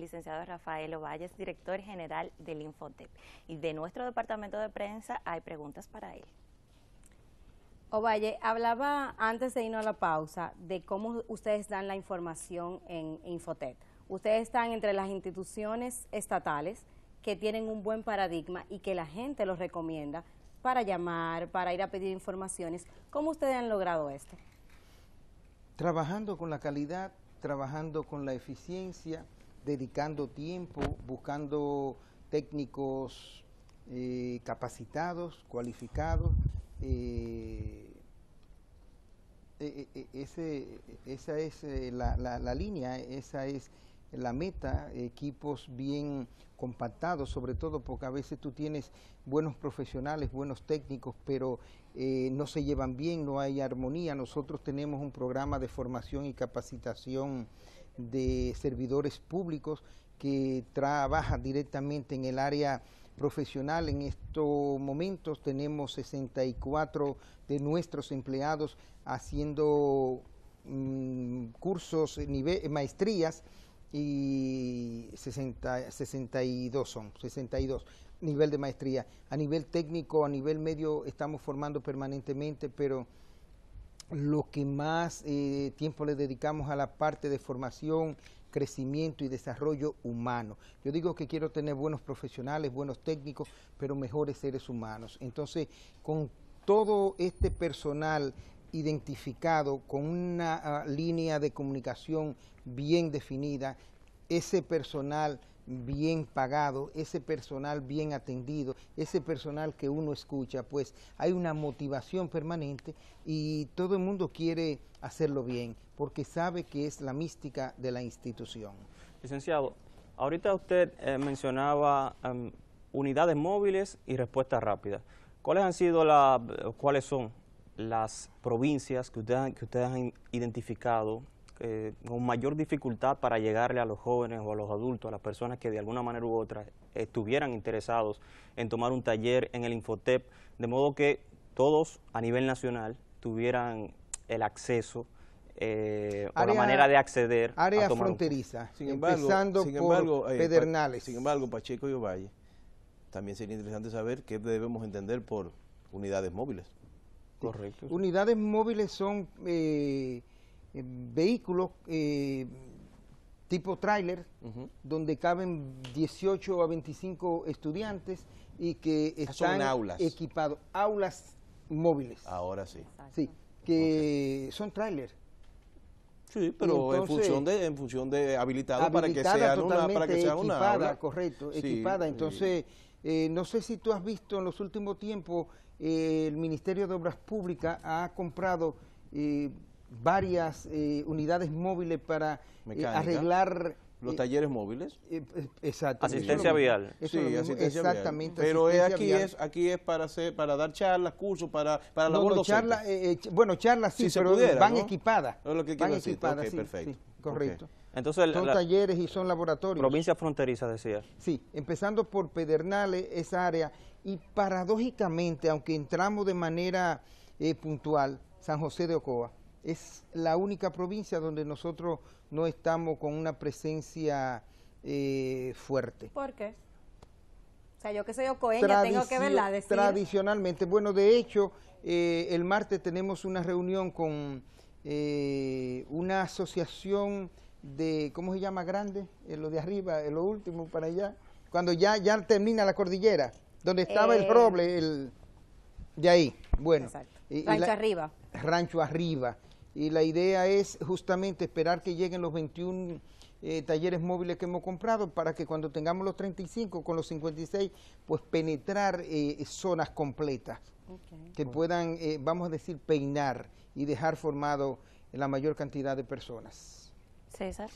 licenciado Rafael Ovalles, director general del Infotep. Y de nuestro departamento de prensa hay preguntas para él. Ovalle, hablaba antes de irnos a la pausa de cómo ustedes dan la información en Infotep. Ustedes están entre las instituciones estatales que tienen un buen paradigma y que la gente los recomienda para llamar, para ir a pedir informaciones. ¿Cómo ustedes han logrado esto? Trabajando con la calidad, trabajando con la eficiencia, dedicando tiempo, buscando técnicos eh, capacitados, cualificados. Eh, eh, esa es la, línea, esa es la meta, equipos bien compactados, sobre todo porque a veces tú tienes buenos profesionales, buenos técnicos, pero no se llevan bien, no hay armonía. Nosotros tenemos un programa de formación y capacitación de servidores públicos que trabajan directamente en el área profesional. En estos momentos tenemos 64 de nuestros empleados haciendo mm, cursos, nivel, maestrías y 62 son, 62 nivel de maestría. A nivel técnico, a nivel medio estamos formando permanentemente, pero lo que más eh, tiempo le dedicamos a la parte de formación, crecimiento y desarrollo humano. Yo digo que quiero tener buenos profesionales, buenos técnicos, pero mejores seres humanos. Entonces, con todo este personal identificado, con una ah, línea de comunicación bien definida, ese personal bien pagado, ese personal bien atendido, ese personal que uno escucha, pues hay una motivación permanente y todo el mundo quiere hacerlo bien porque sabe que es la mística de la institución. Licenciado, ahorita usted eh, mencionaba em, unidades móviles y respuestas rápidas. ¿Cuáles han sido las, cuáles son las provincias que que ustedes han identificado eh, con mayor dificultad para llegarle a los jóvenes o a los adultos, a las personas que de alguna manera u otra estuvieran interesados en tomar un taller en el Infotep, de modo que todos a nivel nacional tuvieran el acceso a eh, o la manera de acceder a tomar fronteriza, sin empezando por eh, Pedernales. Sin embargo, Pacheco y Ovalle, también sería interesante saber qué debemos entender por unidades móviles. Correcto. Unidades móviles son vehículos eh, tipo tráiler, donde caben 18 a 25 estudiantes y que ah, están aulas. equipados, aulas móviles. Ahora sí. Sí, que son tráiler. Sí, pero en función de en función de habilitado para que sea una para equipada, correcto, equipada. Entonces, eh, no sé si tú has visto en los últimos tiempos eh, el Ministerio de Obras Públicas ha comprado varias eh, unidades móviles para eh, arreglar... Los eh, talleres móviles. exacto. Asistencia vial. Sí, asistencia exactamente. Pero aquí, Es, aquí es para hacer, para dar charlas, cursos, para, para labor bueno, charlas sí, pero van equipadas. van equipadas, sí, perfecto. correcto. Entonces, son talleres y son laboratorios. provincia fronterizas, decía. Sí, empezando por Pedernales, esa área. Y paradójicamente, aunque entramos de manera puntual, San José de Ocoa es la única provincia donde nosotros no estamos con una presencia eh, fuerte. ¿Por qué? O sea, yo que soy ocoeña tengo que verla decir. Tradicionalmente, bueno, de hecho, eh, el martes tenemos una reunión con eh, una asociación de, ¿cómo se llama? Grande, lo de arriba, lo último para allá, cuando ya, ya termina la cordillera, donde estaba el roble, el, de ahí, bueno. Rancho Arriba. Rancho Arriba y la idea es justamente esperar que lleguen los 21 eh, talleres móviles que hemos comprado para que cuando tengamos los 35 con los 56 pues penetrar eh, zonas completas que puedan eh, vamos a decir peinar y dejar formado la mayor cantidad de personas César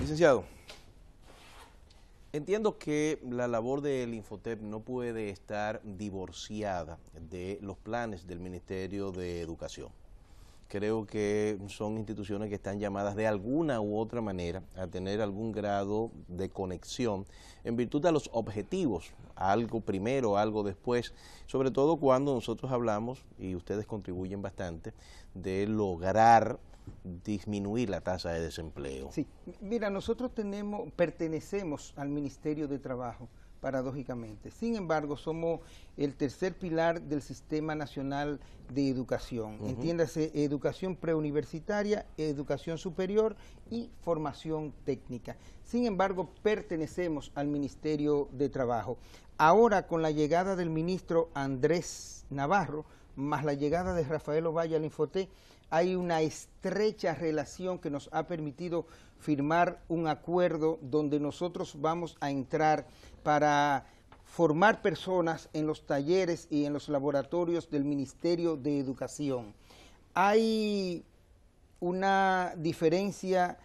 licenciado Entiendo que la labor del Infotep no puede estar divorciada de los planes del Ministerio de Educación creo que son instituciones que están llamadas de alguna u otra manera a tener algún grado de conexión en virtud de los objetivos, algo primero, algo después, sobre todo cuando nosotros hablamos, y ustedes contribuyen bastante, de lograr disminuir la tasa de desempleo. Sí, mira, nosotros tenemos, pertenecemos al Ministerio de Trabajo paradójicamente. Sin embargo, somos el tercer pilar del Sistema Nacional de Educación. Entiéndase, educación preuniversitaria, educación superior y formación técnica. Sin embargo, pertenecemos al Ministerio de Trabajo. Ahora, con la llegada del ministro Andrés Navarro, más la llegada de Rafael Ovalle al Infote, hay una estrecha relación que nos ha permitido firmar un acuerdo donde nosotros vamos a entrar para formar personas en los talleres y en los laboratorios del Ministerio de Educación. Hay una diferencia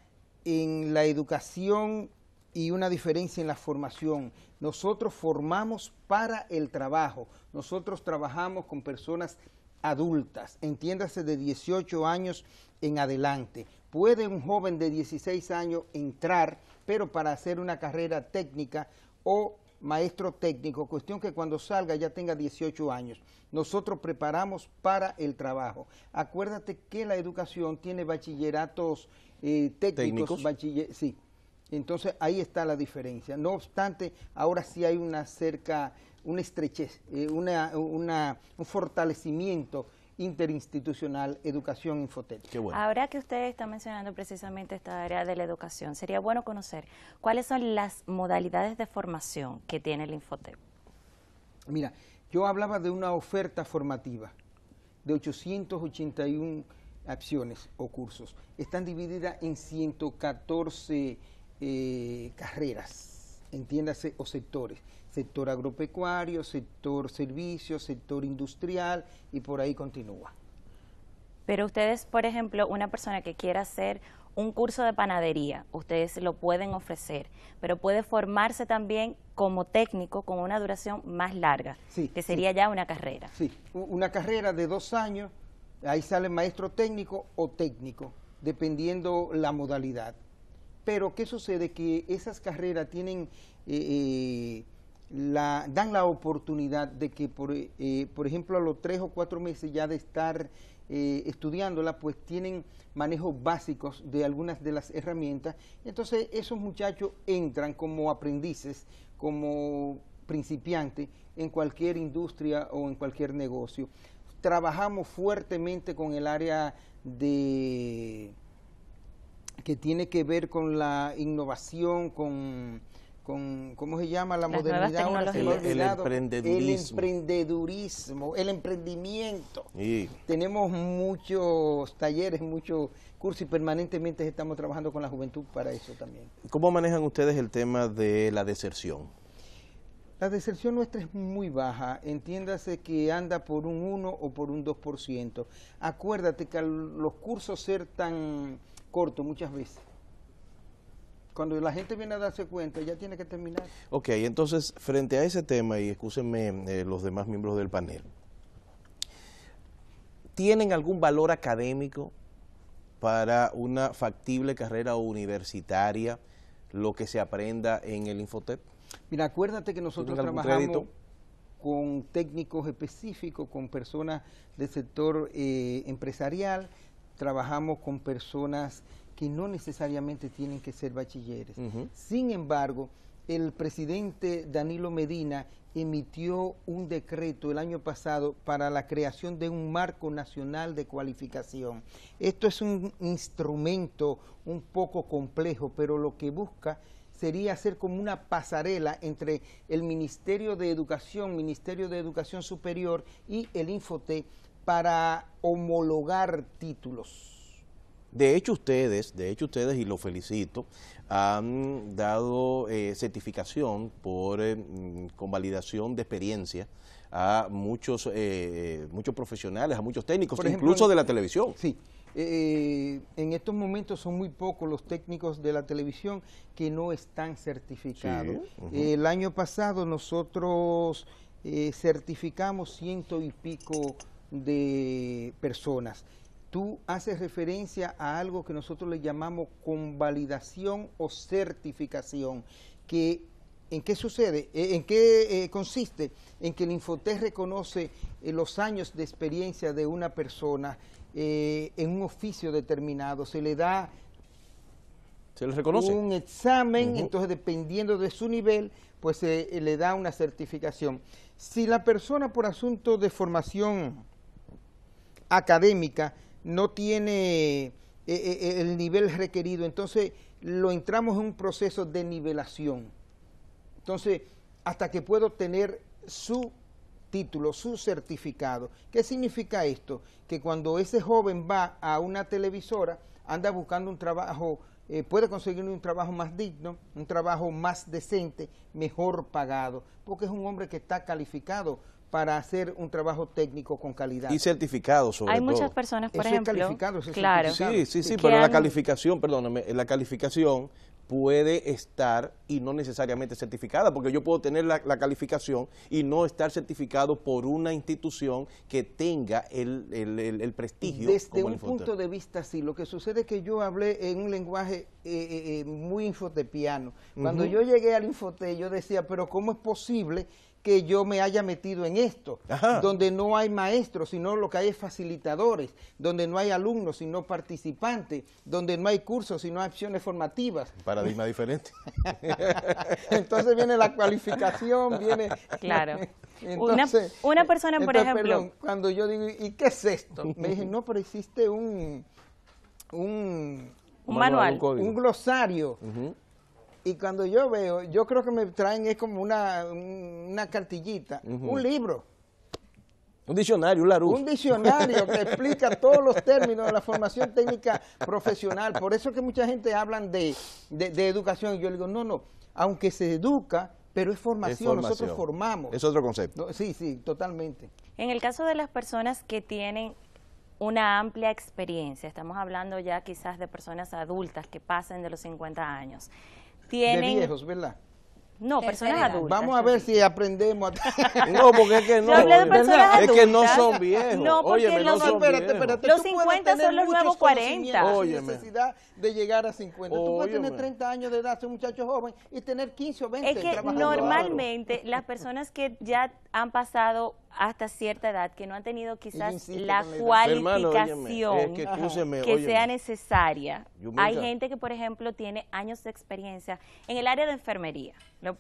en la educación y una diferencia en la formación. Nosotros formamos para el trabajo. Nosotros trabajamos con personas adultas, entiéndase de 18 años en adelante. Puede un joven de 16 años entrar, pero para hacer una carrera técnica o maestro técnico, cuestión que cuando salga ya tenga 18 años. Nosotros preparamos para el trabajo. Acuérdate que la educación tiene bachilleratos eh, técnicos, sí, entonces ahí está la diferencia. No obstante, ahora sí hay una cerca, una estrechez, eh, una, un fortalecimiento interinstitucional Educación Infotec. Bueno. Ahora que usted está mencionando precisamente esta área de la educación, sería bueno conocer cuáles son las modalidades de formación que tiene el Infotec. Mira, yo hablaba de una oferta formativa de 881 acciones o cursos. Están divididas en 114 eh, carreras, entiéndase, o sectores, sector agropecuario, sector servicios, sector industrial y por ahí continúa. Pero ustedes, por ejemplo, una persona que quiera hacer un curso de panadería, ustedes lo pueden ofrecer, pero puede formarse también como técnico con una duración más larga, que sería ya una carrera. Sí, una carrera de dos años, ahí sale maestro técnico o técnico, dependiendo la modalidad. Pero ¿qué sucede? Que esas carreras tienen, eh, eh, la, dan la oportunidad de que, por, eh, por, ejemplo, a los tres o cuatro meses ya de estar estudiándola, pues tienen manejos básicos de algunas de las herramientas. Entonces esos muchachos entran como aprendices, como principiantes en cualquier industria o en cualquier negocio. Trabajamos fuertemente con el área de que tiene que ver con la innovación, con, ¿cómo se llama? La modernidad, el, emprendedurismo. el emprendedurismo, el emprendimiento. Tenemos muchos talleres, muchos cursos y permanentemente estamos trabajando con la juventud para eso también. ¿Cómo manejan ustedes el tema de la deserción? La deserción nuestra es muy baja, entiéndase que anda por un 1 o por un 2%. Acuérdate que los cursos ser tan corto muchas veces. Cuando la gente viene a darse cuenta, ya tiene que terminar. Ok, entonces, frente a ese tema, y escúsenme eh, los demás miembros del panel, ¿tienen algún valor académico para una factible carrera universitaria lo que se aprenda en el Infotep? Mira, acuérdate que nosotros trabajamos con técnicos específicos, con personas del sector eh, empresarial, trabajamos con personas que no necesariamente tienen que ser bachilleres. Sin embargo, el presidente Danilo Medina emitió un decreto el año pasado para la creación de un marco nacional de cualificación. Esto es un instrumento un poco complejo, pero lo que busca sería hacer como una pasarela entre el Ministerio de Educación, Ministerio de Educación Superior y el Infotec para homologar títulos. De hecho ustedes, de hecho ustedes, y lo felicito, han dado eh, certificación por eh, mm, convalidación de experiencia a muchos, eh, muchos profesionales, a muchos técnicos, incluso de la televisión. Sí. en estos momentos son muy pocos los técnicos de la televisión que no están certificados. el año pasado nosotros certificamos ciento y pico de personas. Tú haces referencia a algo que nosotros le llamamos convalidación o certificación, que ¿En qué sucede? Eh, ¿En qué eh, consiste? En que el Infotec reconoce eh, los años de experiencia de una persona en un oficio determinado. Se le da ¿Se reconoce? un examen, entonces dependiendo de su nivel, pues se le da una certificación. Si la persona por asunto de formación académica no tiene eh, eh, eh, el nivel requerido, entonces lo entramos en un proceso de nivelación. Entonces, hasta que puedo tener su título, su certificado. ¿Qué significa esto? Que cuando ese joven va a una televisora, anda buscando un trabajo, puede conseguir un trabajo más digno, un trabajo más decente, mejor pagado, porque es un hombre que está calificado para hacer un trabajo técnico con calidad. Y certificado sobre todo. Hay muchas personas, por ejemplo, es claro. Sí, sí, sí, pero la calificación, perdóname, la calificación puede estar y no necesariamente certificada, porque yo puedo tener la, calificación y no estar certificado por una institución que tenga el, el, prestigio. Desde un punto de vista, sí. Lo que sucede es que yo hablé en un lenguaje eh, eh, eh muy infotepiano. Cuando yo llegué al infote, yo decía, pero ¿cómo es posible que yo me haya metido en esto, donde no hay maestros, sino lo que hay es facilitadores, donde no hay alumnos, sino participantes, donde no hay cursos, sino acciones formativas. Paradigma diferente. Entonces viene la cualificación, viene... Claro. una, persona, por ejemplo... cuando yo digo, ¿y qué es esto? Me dije, no, pero existe un... un, manual, un, glosario y cuando yo veo, yo creo que me traen es como una, una cartillita, un libro. Un diccionario, un Larousse. Un diccionario que explica todos los términos de la formación técnica profesional. Por eso que mucha gente hablan de, educación. Y yo digo, no, no, aunque se educa, pero es formación, nosotros formamos. Es otro concepto. Sí, sí, totalmente. En el caso de las personas que tienen una amplia experiencia, estamos hablando ya quizás de personas adultas que pasen de los 50 años, tienen... De viejos, ¿verdad? No, personas adultas. Vamos a ver si aprendemos. no, porque es que no. Yo de personas adultas. Es que no son viejos. No, porque los, no son espérate, Los 50 son los nuevos 40. Óyeme. necesidad de llegar a 50. Tú puedes tener 30 años de edad, ser un muchacho joven, y tener 15 o 20 Es que normalmente las personas que ya han pasado hasta cierta edad que no han tenido quizás la cualificación eh, que, sea necesaria. Hay gente que, por ejemplo, tiene años de experiencia en el área de enfermería,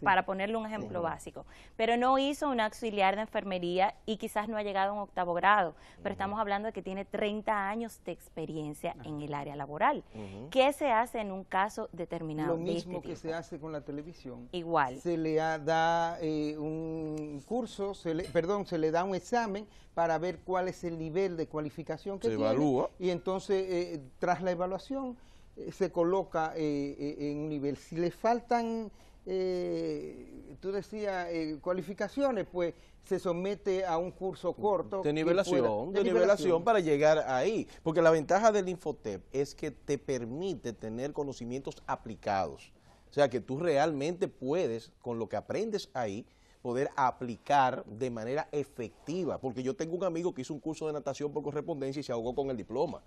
para ponerle un ejemplo básico, pero no hizo un auxiliar de enfermería y quizás no ha llegado a un octavo grado, pero estamos hablando de que tiene 30 años de experiencia en el área laboral. ¿Qué se hace en un caso determinado? Lo mismo que se hace con la televisión. Igual. Se le da eh, un curso, se le, perdón, se le le da un examen para ver cuál es el nivel de cualificación que se tiene. Evalúa. Y entonces, eh, tras la evaluación, eh, se coloca eh, en un nivel. Si le faltan, tú decías, cualificaciones, pues se somete a un curso corto. De nivelación, de, nivelación para llegar ahí. Porque la ventaja del Infotep es que te permite tener conocimientos aplicados. O sea, que tú realmente puedes, con lo que aprendes ahí, poder aplicar de manera efectiva. Porque yo tengo un amigo que hizo un curso de natación por correspondencia y se ahogó con el diploma.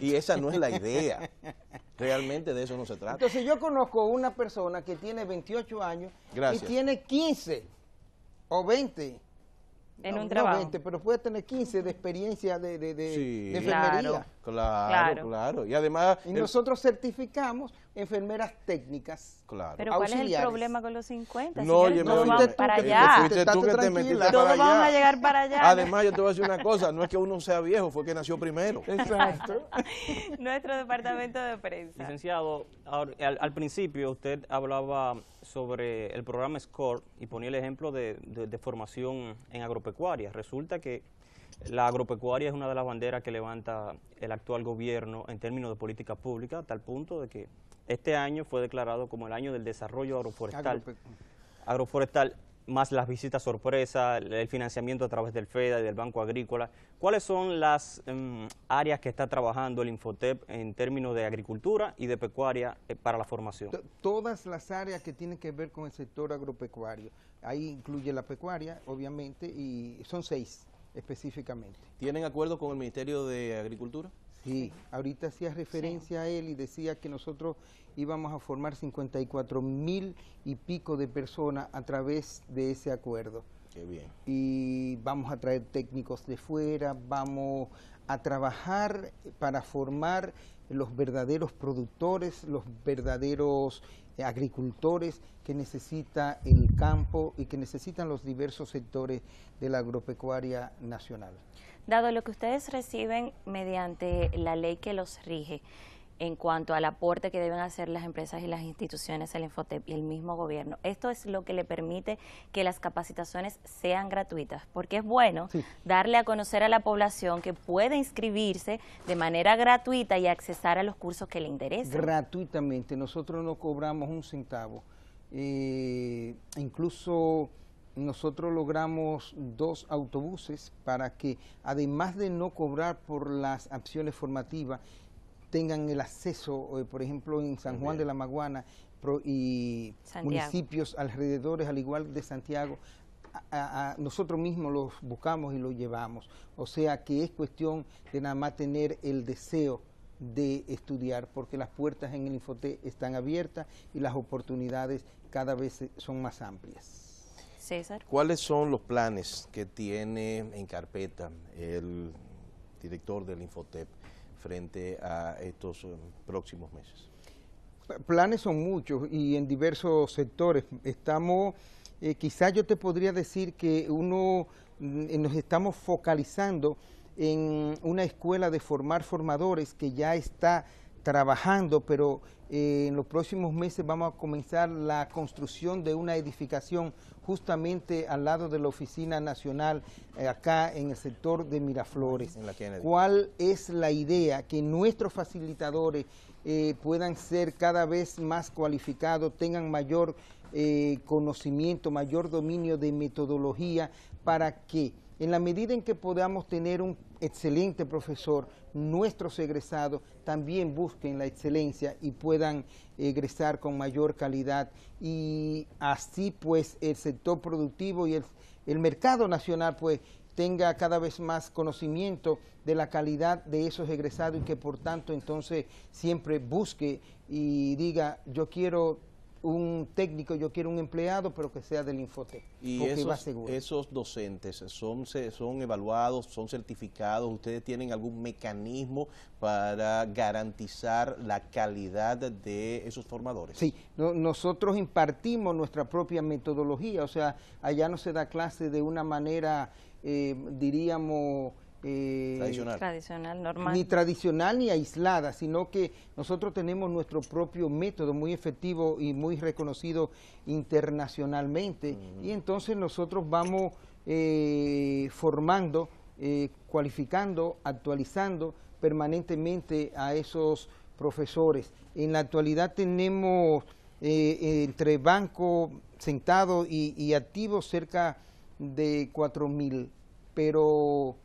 Y esa no es la idea. Realmente de eso no se trata. Entonces yo conozco una persona que tiene 28 años y tiene 15 o 20 en un trabajo. 20, pero puede tener 15 de experiencia de, de, enfermería. Claro, claro, Y además... Y nosotros certificamos enfermeras técnicas. Claro. Pero ¿cuál es el problema con los 50? No, yo para allá. Fuiste tú para allá. vamos a llegar para allá. Además, yo te voy a decir una cosa, no es que uno sea viejo, fue que nació primero. Exacto. Nuestro departamento de prensa. Licenciado, al, principio usted hablaba sobre el programa SCORE y ponía el ejemplo de, formación en agropecuaria. Resulta que la agropecuaria es una de las banderas que levanta el actual gobierno en términos de política pública, tal punto de que este año fue declarado como el año del desarrollo agroforestal. Pues. agroforestal más las visitas sorpresa, el financiamiento a través del FEDA y del Banco Agrícola. ¿Cuáles son las em, áreas que está trabajando el Infotep en términos de agricultura y de pecuaria eh, para la formación? todas las áreas que tienen que ver con el sector agropecuario. Ahí incluye la pecuaria, obviamente, y son seis específicamente. ¿Tienen acuerdo con el Ministerio de Agricultura? Sí, ahorita hacía referencia a él y decía que nosotros íbamos a formar 54 mil y pico de personas a través de ese acuerdo. Qué bien. Y vamos a traer técnicos de fuera, vamos a trabajar para formar los verdaderos productores, los verdaderos eh, agricultores que necesita el campo y que necesitan los diversos sectores de la agropecuaria nacional dado lo que ustedes reciben mediante la ley que los rige en cuanto al aporte que deben hacer las empresas y las instituciones, el Infotep y el mismo gobierno. Esto es lo que le permite que las capacitaciones sean gratuitas, porque es bueno darle a conocer a la población que puede inscribirse de manera gratuita y accesar a los cursos que le interesen. Gratuitamente, nosotros no cobramos un centavo. Eh, incluso nosotros logramos dos autobuses para que, además de no cobrar por las acciones formativas, tengan el acceso, eh, por ejemplo, en San Juan de la Maguana y municipios alrededores, al igual de Santiago, nosotros mismos los buscamos y los llevamos. O sea que es cuestión de nada más tener el deseo de estudiar, porque las puertas en el infote están abiertas y las oportunidades cada vez son más amplias. ¿Cuáles son los planes que tiene en carpeta el director del Infotep frente a estos eh, próximos meses? Planes son muchos y en diversos sectores. Estamos, eh, quizás yo te podría decir que uno mm, eh, nos estamos focalizando en una escuela de formar formadores que ya está trabajando, pero eh, en los próximos meses vamos a comenzar la construcción de una edificación justamente al lado de la Oficina Nacional, eh, acá en el sector de Miraflores. ¿Cuál es la idea? Que nuestros facilitadores eh, puedan ser cada vez más cualificados, tengan mayor conocimiento, mayor dominio de metodología para que en la medida en que podamos tener un excelente profesor, nuestros egresados también busquen la excelencia y puedan egresar con mayor calidad y así pues el sector productivo y el, mercado nacional pues tenga cada vez más conocimiento de la calidad de esos egresados y que por tanto entonces siempre busque y diga yo quiero un técnico, yo quiero un empleado, pero que sea del Infotec. Y esos, esos docentes son, son evaluados, son certificados, ustedes tienen algún mecanismo para garantizar la calidad de esos formadores. Sí, nosotros impartimos nuestra propia metodología, o sea, allá no se da clase de una manera, eh, diríamos, eh, tradicional. normal. ni tradicional ni aislada, sino que nosotros tenemos nuestro propio método muy efectivo y muy reconocido internacionalmente. Y entonces nosotros vamos eh, formando, eh, cualificando, actualizando permanentemente a esos profesores. En la actualidad tenemos entre banco sentado y, y activos cerca de 4.000, pero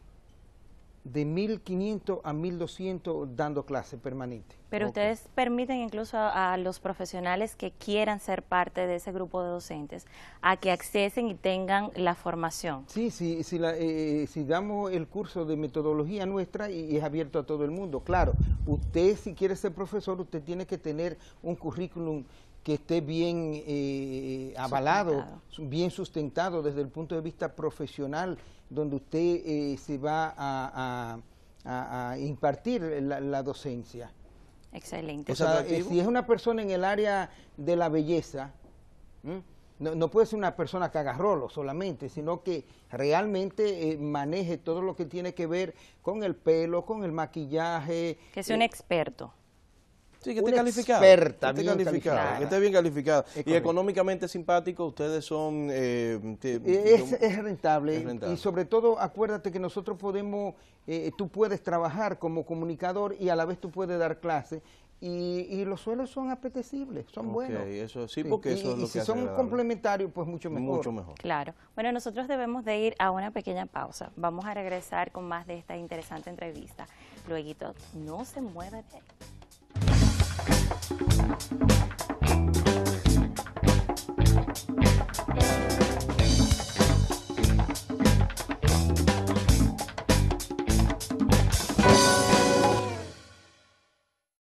de 1.500 a 1.200 dando clase permanente. Pero ustedes permiten incluso a, los profesionales que quieran ser parte de ese grupo de docentes a que accesen y tengan la formación. Sí, sí, si, eh, eh, damos el curso de metodología nuestra y, es abierto a todo el mundo. Claro, usted si quiere ser profesor, usted tiene que tener un currículum que esté bien eh, avalado, bien sustentado desde el punto de vista profesional donde usted eh, se va a, impartir la, docencia. Excelente. O sea, eh, si es una persona en el área de la belleza, no, puede ser una persona que haga rolo solamente, sino que realmente eh, maneje todo lo que tiene que ver con el pelo, con el maquillaje. Que sea un experto. Sí, que esté calificado. que esté bien calificado, calificada. esté bien calificado. y económicamente simpático, ustedes son... Eh, eh, es, rentable, Y sobre todo, acuérdate que nosotros podemos, eh, tú puedes trabajar como comunicador y a la vez tú puedes dar clases. Y, los suelos son apetecibles, son buenos. sí, porque eso es lo que si son complementarios, pues mucho mejor. Mucho mejor. Claro. Bueno, nosotros debemos de ir a una pequeña pausa. Vamos a regresar con más de esta interesante entrevista. Luego, no se mueva de thank you